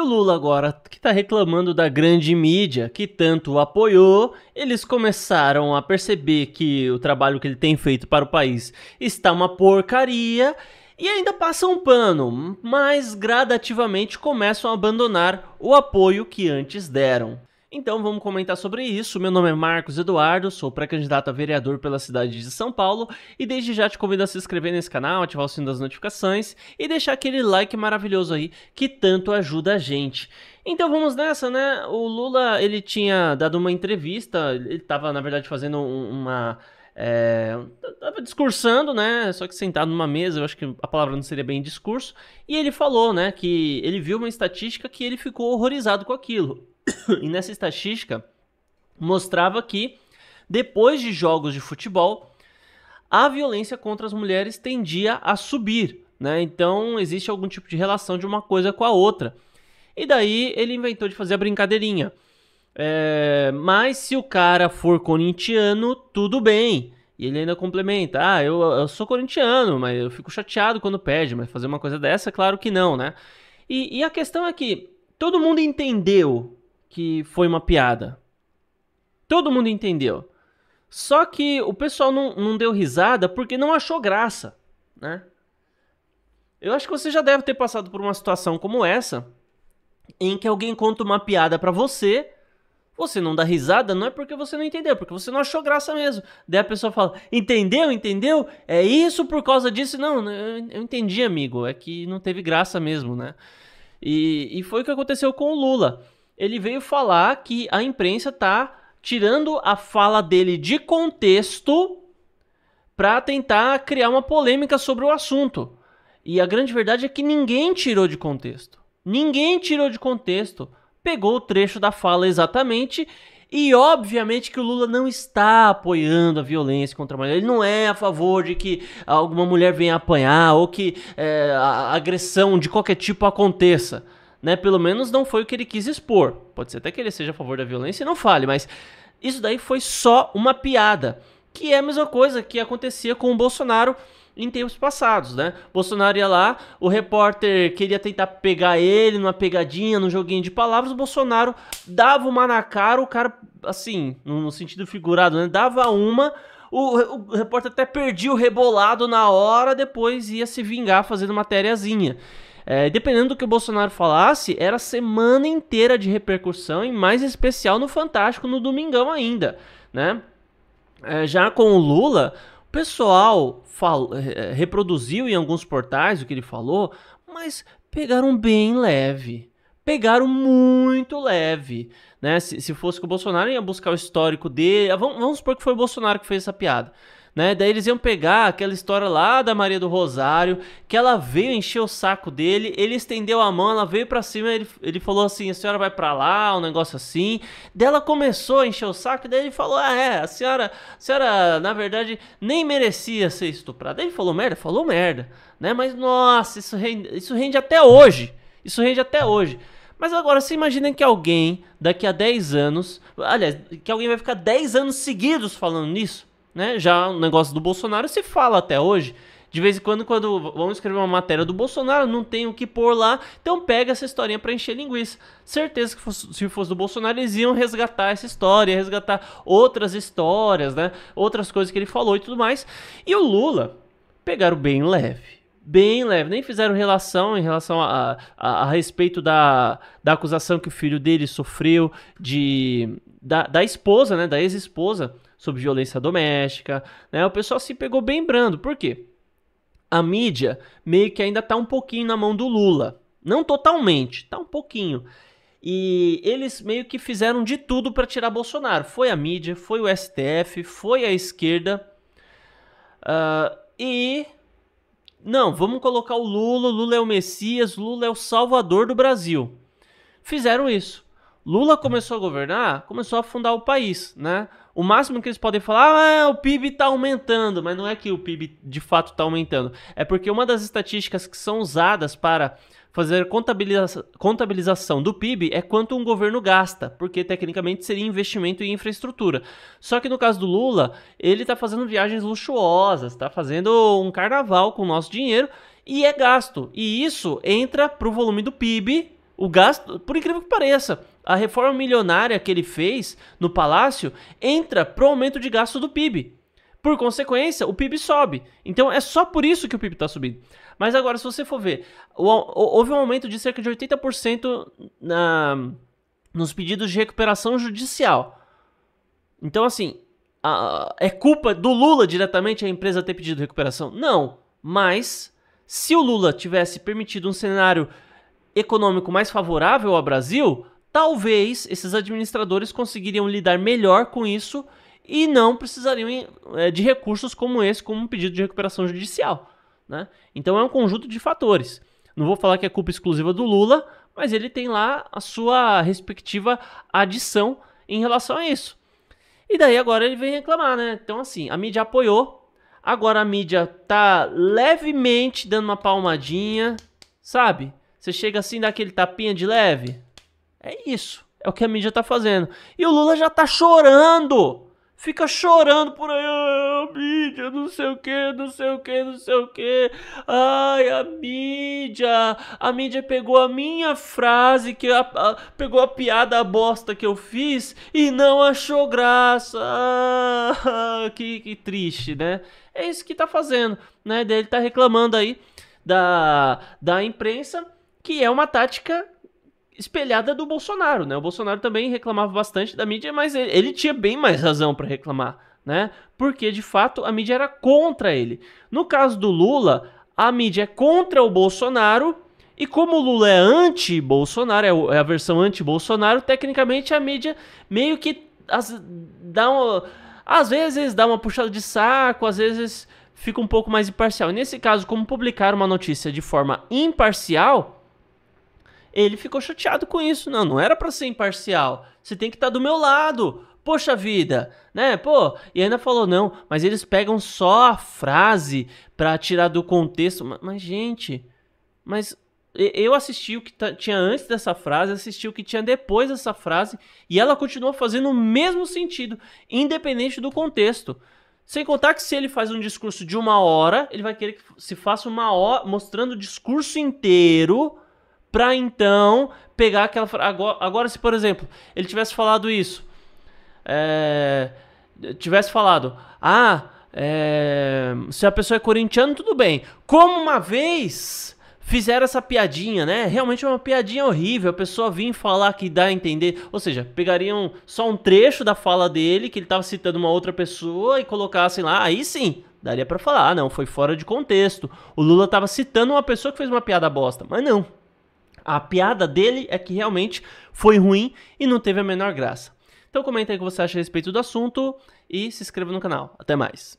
E o Lula agora, que está reclamando da grande mídia que tanto o apoiou, eles começaram a perceber que o trabalho que ele tem feito para o país está uma porcaria e ainda passam um pano, mas gradativamente começam a abandonar o apoio que antes deram. Então vamos comentar sobre isso. Meu nome é Marcos Eduardo, sou pré-candidato a vereador pela cidade de São Paulo e desde já te convido a se inscrever nesse canal, ativar o sino das notificações e deixar aquele like maravilhoso aí que tanto ajuda a gente. Então vamos nessa, né? O Lula, ele tinha dado uma entrevista, ele estava na verdade fazendo uma é, tava discursando, né? Só que sentado numa mesa, eu acho que a palavra não seria bem discurso. E ele falou, né? Que ele viu uma estatística que ele ficou horrorizado com aquilo. e nessa estatística mostrava que depois de jogos de futebol, a violência contra as mulheres tendia a subir, né? Então existe algum tipo de relação de uma coisa com a outra. E daí ele inventou de fazer a brincadeirinha. É, mas se o cara for corintiano, tudo bem. E ele ainda complementa: Ah, eu, eu, sou corintiano, mas eu fico chateado quando pede mas fazer uma coisa dessa, claro que não, né? E, e a questão é que todo mundo entendeu que foi uma piada. Todo mundo entendeu. Só que o pessoal não, não deu risada porque não achou graça, né? Eu acho que você já deve ter passado por uma situação como essa, em que alguém conta uma piada para você você não dá risada não é porque você não entendeu, é porque você não achou graça mesmo. Daí a pessoa fala: entendeu, entendeu? É isso por causa disso? Não, eu entendi, amigo. É que não teve graça mesmo, né? E, e foi o que aconteceu com o Lula. Ele veio falar que a imprensa tá tirando a fala dele de contexto para tentar criar uma polêmica sobre o assunto. E a grande verdade é que ninguém tirou de contexto. Ninguém tirou de contexto pegou o trecho da fala exatamente. E obviamente que o Lula não está apoiando a violência contra a mulher. Ele não é a favor de que alguma mulher venha apanhar ou que é, a agressão de qualquer tipo aconteça. Né? Pelo menos não foi o que ele quis expor. Pode ser até que ele seja a favor da violência e não fale, mas isso daí foi só uma piada. Que é a mesma coisa que acontecia com o Bolsonaro em tempos passados, né? Bolsonaro ia lá, o repórter queria tentar pegar ele numa pegadinha, num joguinho de palavras, o Bolsonaro dava uma na cara, o cara, assim, no sentido figurado, né? Dava uma, o, o repórter até perdia o rebolado na hora, depois ia se vingar fazendo matériazinha. É, dependendo do que o Bolsonaro falasse, era semana inteira de repercussão, e mais especial no Fantástico, no Domingão ainda, né? É, já com o Lula, o pessoal eh, eh, reproduziu em alguns portais o que ele falou, mas pegaram bem leve. Pegaram muito leve. Né? Se, se fosse com o Bolsonaro, ia buscar o histórico dele. Ah, vamos, vamos supor que foi o Bolsonaro que fez essa piada. Né? Daí eles iam pegar aquela história lá da Maria do Rosário, que ela veio encher o saco dele, ele estendeu a mão, ela veio para cima, ele, ele falou assim: a senhora vai para lá, um negócio assim. Daí ela começou a encher o saco, daí ele falou: ah, é, a senhora, a senhora, na verdade, nem merecia ser estuprada. Daí ele falou merda? Falou merda, né? Mas nossa, isso rende, isso rende até hoje. Isso rende até hoje. Mas agora, você imagina que alguém, daqui a 10 anos, aliás, que alguém vai ficar 10 anos seguidos falando nisso? né? Já o negócio do Bolsonaro se fala até hoje. De vez em quando, quando vão escrever uma matéria do Bolsonaro, não tem o que pôr lá, então pega essa historinha para encher linguiça. Certeza que fosse, se fosse do Bolsonaro, eles iam resgatar essa história, resgatar outras histórias, né? Outras coisas que ele falou e tudo mais. E o Lula pegaram bem leve. Bem leve, nem fizeram relação em relação a, a, a respeito da, da acusação que o filho dele sofreu de da, da esposa, né? Da ex-esposa sobre violência doméstica, né? O pessoal se pegou bem brando. Por quê? A mídia meio que ainda tá um pouquinho na mão do Lula. Não totalmente, tá um pouquinho. E eles meio que fizeram de tudo para tirar Bolsonaro. Foi a mídia, foi o STF, foi a esquerda. Uh, e. Não, vamos colocar o Lula, Lula é o Messias, Lula é o salvador do Brasil. Fizeram isso. Lula começou a governar, começou a fundar o país, né? O máximo que eles podem falar, ah, o PIB está aumentando, mas não é que o PIB de fato está aumentando. É porque uma das estatísticas que são usadas para fazer contabiliza contabilização do PIB é quanto um governo gasta, porque tecnicamente seria investimento em infraestrutura. Só que no caso do Lula, ele está fazendo viagens luxuosas, está fazendo um carnaval com o nosso dinheiro e é gasto. E isso entra para o volume do PIB, o gasto, por incrível que pareça a reforma milionária que ele fez no palácio entra para o aumento de gasto do PIB. Por consequência, o PIB sobe. Então é só por isso que o PIB está subindo. Mas agora, se você for ver, houve um aumento de cerca de 80% na, nos pedidos de recuperação judicial. Então, assim, a, é culpa do Lula diretamente a empresa ter pedido recuperação? Não. Mas se o Lula tivesse permitido um cenário econômico mais favorável ao Brasil, Talvez esses administradores conseguiriam lidar melhor com isso e não precisariam é, de recursos como esse, como um pedido de recuperação judicial. Né? Então é um conjunto de fatores. Não vou falar que é culpa exclusiva do Lula, mas ele tem lá a sua respectiva adição em relação a isso. E daí agora ele vem reclamar, né? Então assim, a mídia apoiou, agora a mídia tá levemente dando uma palmadinha, sabe? Você chega assim, dá aquele tapinha de leve. É isso. É o que a mídia tá fazendo. E o Lula já tá chorando. Fica chorando por aí, ah, a mídia, não sei o que, não sei o que, não sei o que. Ai, a mídia, a mídia pegou a minha frase, que a, a, pegou a piada a bosta que eu fiz e não achou graça. Ah, que, que triste, né? É isso que tá fazendo, né? Daí ele tá reclamando aí da, da imprensa, que é uma tática espelhada do Bolsonaro, né? O Bolsonaro também reclamava bastante da mídia, mas ele, ele tinha bem mais razão para reclamar, né? Porque de fato a mídia era contra ele. No caso do Lula, a mídia é contra o Bolsonaro. E como o Lula é anti-Bolsonaro, é, é a versão anti-Bolsonaro, tecnicamente a mídia meio que as, dá às vezes dá uma puxada de saco, às vezes fica um pouco mais imparcial. E nesse caso, como publicar uma notícia de forma imparcial, ele ficou chateado com isso. Não, não era para ser imparcial. Você tem que estar tá do meu lado. Poxa vida, né? Pô, e ainda falou não, mas eles pegam só a frase para tirar do contexto. Mas, mas, gente, mas eu assisti o que tinha antes dessa frase, assisti o que tinha depois dessa frase, e ela continua fazendo o mesmo sentido, independente do contexto. Sem contar que se ele faz um discurso de uma hora, ele vai querer que se faça uma hora, mostrando o discurso inteiro para então pegar aquela. Agora, agora, se por exemplo, ele tivesse falado isso, é, tivesse falado, ah, é, se a pessoa é corintiana, tudo bem. Como uma vez fizeram essa piadinha, né? Realmente é uma piadinha horrível. A pessoa vinha falar que dá a entender. Ou seja, pegariam só um trecho da fala dele, que ele estava citando uma outra pessoa, e colocassem lá. Aí sim, daria para falar. Ah, não, foi fora de contexto. O Lula estava citando uma pessoa que fez uma piada bosta. Mas não a piada dele é que realmente foi ruim e não teve a menor graça. Então comenta aí o que você acha a respeito do assunto e se inscreva no canal. Até mais.